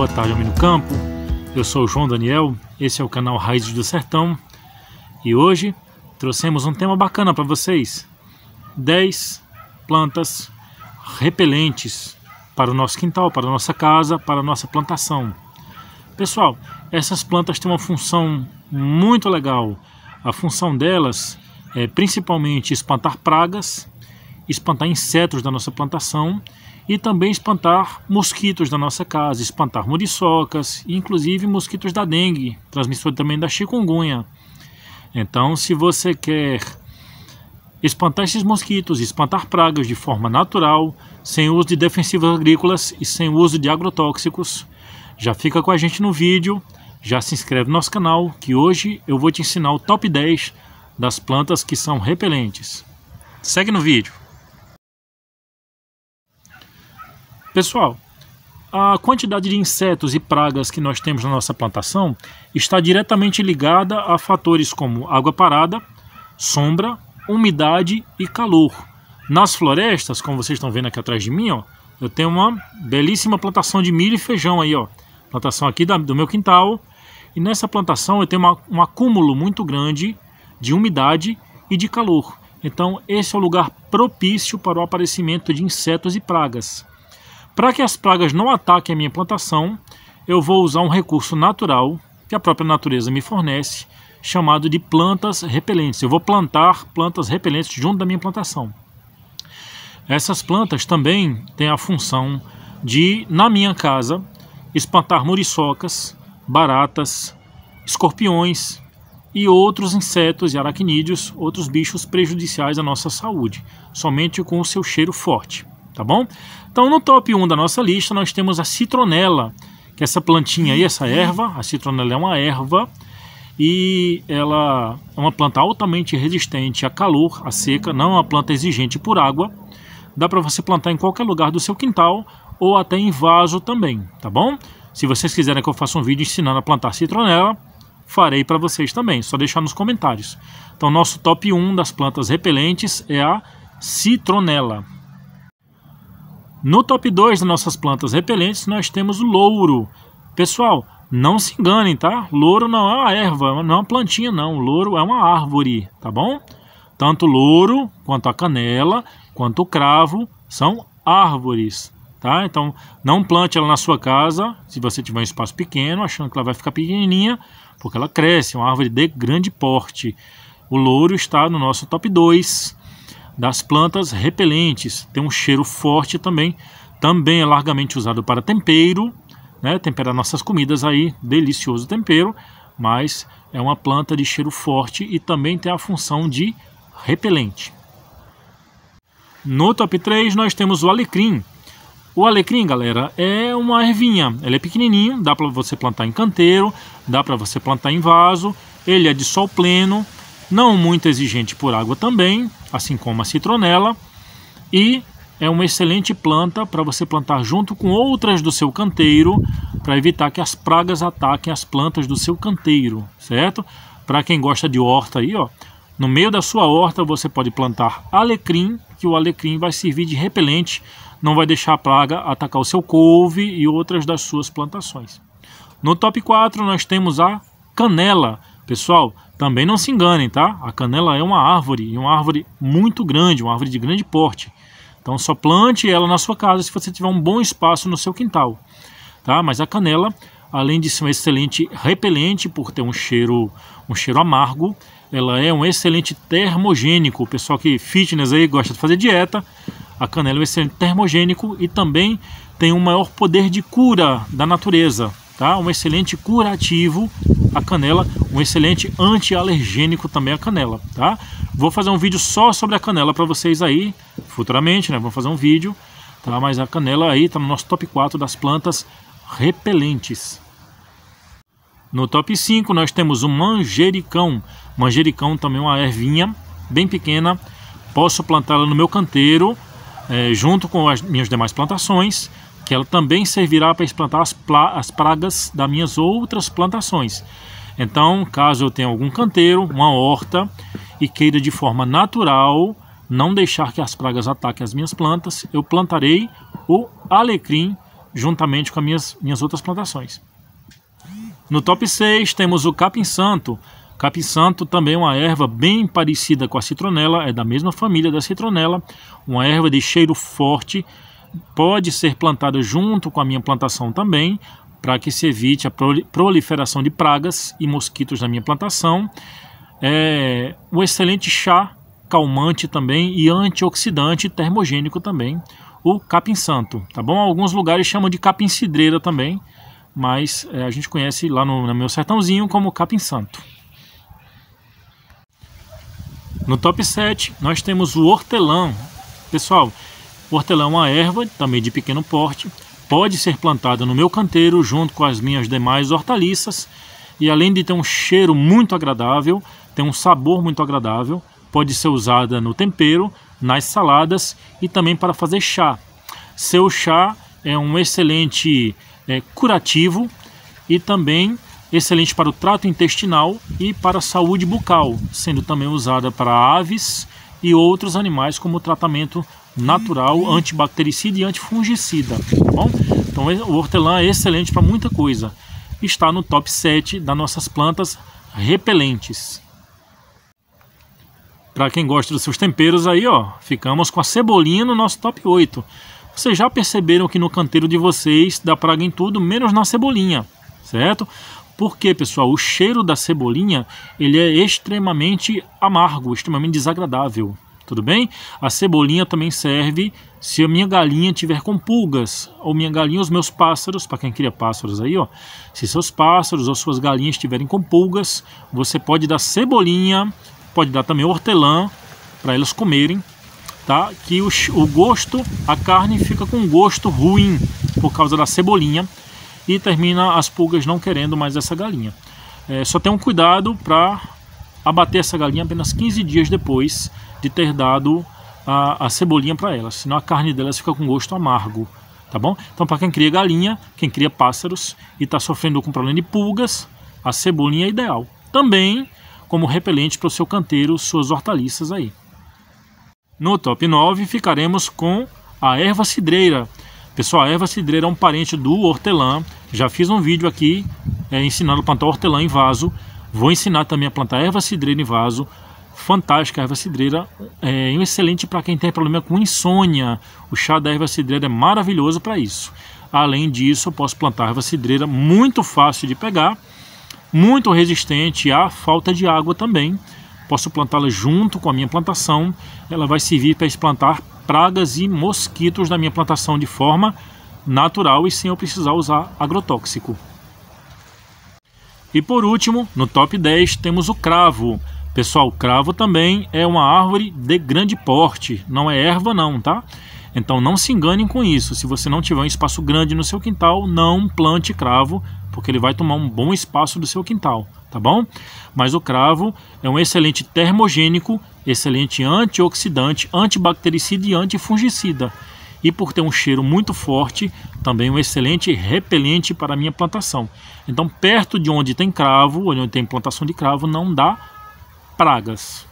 boa tarde, homem do campo. Eu sou o João Daniel, esse é o canal Raízes do Sertão e hoje trouxemos um tema bacana para vocês: 10 plantas repelentes para o nosso quintal, para a nossa casa, para a nossa plantação. Pessoal, essas plantas têm uma função muito legal. A função delas é principalmente espantar pragas espantar insetos da nossa plantação e também espantar mosquitos da nossa casa, espantar muriçocas, inclusive mosquitos da dengue, transmissor também da chikungunya. Então, se você quer espantar esses mosquitos, espantar pragas de forma natural, sem uso de defensivos agrícolas e sem uso de agrotóxicos, já fica com a gente no vídeo, já se inscreve no nosso canal, que hoje eu vou te ensinar o top 10 das plantas que são repelentes. Segue no vídeo. Pessoal, a quantidade de insetos e pragas que nós temos na nossa plantação está diretamente ligada a fatores como água parada, sombra, umidade e calor. Nas florestas, como vocês estão vendo aqui atrás de mim, ó, eu tenho uma belíssima plantação de milho e feijão aí, ó. Plantação aqui da, do meu quintal. E nessa plantação eu tenho uma, um acúmulo muito grande de umidade e de calor. Então, esse é o lugar propício para o aparecimento de insetos e pragas. Para que as pragas não ataquem a minha plantação, eu vou usar um recurso natural que a própria natureza me fornece, chamado de plantas repelentes. Eu vou plantar plantas repelentes junto da minha plantação. Essas plantas também têm a função de, na minha casa, espantar muriçocas, baratas, escorpiões e outros insetos e aracnídeos, outros bichos prejudiciais à nossa saúde, somente com o seu cheiro forte tá bom? Então no top 1 da nossa lista nós temos a citronela, que é essa plantinha aí, essa erva, a citronela é uma erva e ela é uma planta altamente resistente a calor, a seca, não é uma planta exigente por água. Dá para você plantar em qualquer lugar do seu quintal ou até em vaso também, tá bom? Se vocês quiserem que eu faça um vídeo ensinando a plantar citronela, farei para vocês também, só deixar nos comentários. Então nosso top 1 das plantas repelentes é a citronela, no top 2 das nossas plantas repelentes, nós temos o louro. Pessoal, não se enganem, tá? Louro não é uma erva, não é uma plantinha, não. Louro é uma árvore, tá bom? Tanto o louro, quanto a canela, quanto o cravo são árvores, tá? Então, não plante ela na sua casa, se você tiver um espaço pequeno, achando que ela vai ficar pequenininha, porque ela cresce, é uma árvore de grande porte. O louro está no nosso top 2 das plantas repelentes, tem um cheiro forte também, também é largamente usado para tempero, né? Temperar nossas comidas aí, delicioso tempero, mas é uma planta de cheiro forte e também tem a função de repelente. No top 3 nós temos o alecrim. O alecrim, galera, é uma ervinha. Ele é pequenininho, dá para você plantar em canteiro, dá para você plantar em vaso. Ele é de sol pleno, não muito exigente por água também, assim como a citronela, e é uma excelente planta para você plantar junto com outras do seu canteiro para evitar que as pragas ataquem as plantas do seu canteiro, certo? Para quem gosta de horta aí, ó, no meio da sua horta você pode plantar alecrim, que o alecrim vai servir de repelente, não vai deixar a praga atacar o seu couve e outras das suas plantações. No top 4 nós temos a canela, Pessoal, também não se enganem, tá? A canela é uma árvore, e uma árvore muito grande, uma árvore de grande porte. Então só plante ela na sua casa se você tiver um bom espaço no seu quintal, tá? Mas a canela, além de ser um excelente repelente por ter um cheiro, um cheiro amargo, ela é um excelente termogênico. O pessoal que fitness aí gosta de fazer dieta, a canela é um excelente termogênico e também tem um maior poder de cura da natureza, tá? Um excelente curativo a canela, um excelente anti-alergênico também a canela, tá? Vou fazer um vídeo só sobre a canela para vocês aí, futuramente, né? Vamos fazer um vídeo, tá? Mas a canela aí tá no nosso top 4 das plantas repelentes. No top 5 nós temos o manjericão. Manjericão também é uma ervinha bem pequena. Posso plantá-la no meu canteiro, é, junto com as minhas demais plantações que ela também servirá para explantar as, as pragas das minhas outras plantações. Então, caso eu tenha algum canteiro, uma horta e queira de forma natural não deixar que as pragas ataquem as minhas plantas, eu plantarei o alecrim juntamente com as minhas, minhas outras plantações. No top 6 temos o capim santo. Capim santo também é uma erva bem parecida com a citronela, é da mesma família da citronela, uma erva de cheiro forte pode ser plantado junto com a minha plantação também, para que se evite a proliferação de pragas e mosquitos na minha plantação. É, o excelente chá calmante também e antioxidante termogênico também, o capim santo, tá bom? Alguns lugares chamam de capim cidreira também, mas é, a gente conhece lá no, no meu sertãozinho como capim santo. No top 7, nós temos o hortelã. Pessoal, o hortelã é uma erva, também de pequeno porte, pode ser plantada no meu canteiro junto com as minhas demais hortaliças e além de ter um cheiro muito agradável, tem um sabor muito agradável, pode ser usada no tempero, nas saladas e também para fazer chá. Seu chá é um excelente é, curativo e também excelente para o trato intestinal e para a saúde bucal, sendo também usada para aves e outros animais como tratamento natural, antibactericida e antifungicida, tá bom? Então o hortelã é excelente para muita coisa. Está no top 7 das nossas plantas repelentes. Para quem gosta dos seus temperos aí, ó, ficamos com a cebolinha no nosso top 8. Vocês já perceberam que no canteiro de vocês dá praga em tudo, menos na cebolinha, certo? Porque, pessoal, o cheiro da cebolinha ele é extremamente amargo, extremamente desagradável. Tudo bem? A cebolinha também serve se a minha galinha tiver com pulgas, ou minha galinha, os meus pássaros, para quem cria pássaros aí, ó. Se seus pássaros ou suas galinhas estiverem com pulgas, você pode dar cebolinha, pode dar também hortelã para elas comerem, tá? Que o, o gosto, a carne fica com um gosto ruim por causa da cebolinha e termina as pulgas não querendo mais essa galinha. É, só tem um cuidado para abater essa galinha apenas 15 dias depois de ter dado a, a cebolinha para ela, senão a carne delas fica com gosto amargo, tá bom? Então para quem cria galinha, quem cria pássaros e está sofrendo com problema de pulgas, a cebolinha é ideal. Também como repelente para o seu canteiro, suas hortaliças aí. No top 9 ficaremos com a erva cidreira, Pessoal, a erva cidreira é um parente do hortelã. Já fiz um vídeo aqui é, ensinando a plantar hortelã em vaso. Vou ensinar também a plantar erva cidreira em vaso. Fantástica a erva cidreira, é excelente para quem tem problema com insônia. O chá da erva cidreira é maravilhoso para isso. Além disso, eu posso plantar erva cidreira muito fácil de pegar, muito resistente à falta de água também. Posso plantá-la junto com a minha plantação. Ela vai servir para explantar pragas e mosquitos na minha plantação de forma natural e sem eu precisar usar agrotóxico. E por último, no top 10 temos o cravo. Pessoal, cravo também é uma árvore de grande porte, não é erva não, tá? Então não se enganem com isso. Se você não tiver um espaço grande no seu quintal, não plante cravo, porque ele vai tomar um bom espaço do seu quintal, tá bom? Mas o cravo é um excelente termogênico, excelente antioxidante, antibactericida e antifungicida. E por ter um cheiro muito forte, também um excelente repelente para a minha plantação. Então, perto de onde tem cravo, onde tem plantação de cravo, não dá pragas.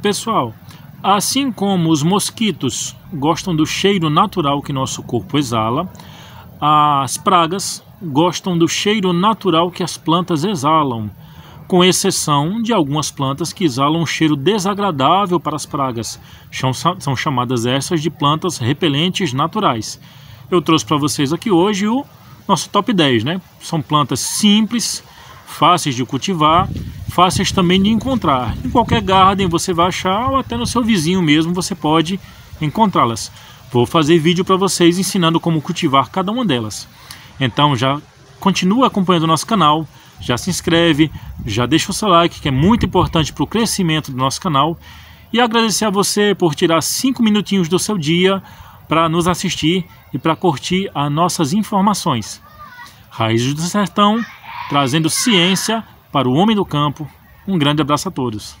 Pessoal, Assim como os mosquitos gostam do cheiro natural que nosso corpo exala, as pragas gostam do cheiro natural que as plantas exalam, com exceção de algumas plantas que exalam um cheiro desagradável para as pragas. São chamadas essas de plantas repelentes naturais. Eu trouxe para vocês aqui hoje o nosso top 10, né? São plantas simples, fáceis de cultivar fáceis também de encontrar. Em qualquer garden você vai achar, ou até no seu vizinho mesmo você pode encontrá-las. Vou fazer vídeo para vocês ensinando como cultivar cada uma delas. Então já continua acompanhando o nosso canal, já se inscreve, já deixa o seu like que é muito importante para o crescimento do nosso canal e agradecer a você por tirar 5 minutinhos do seu dia para nos assistir e para curtir as nossas informações. Raízes do Sertão, trazendo ciência para o homem do campo, um grande abraço a todos.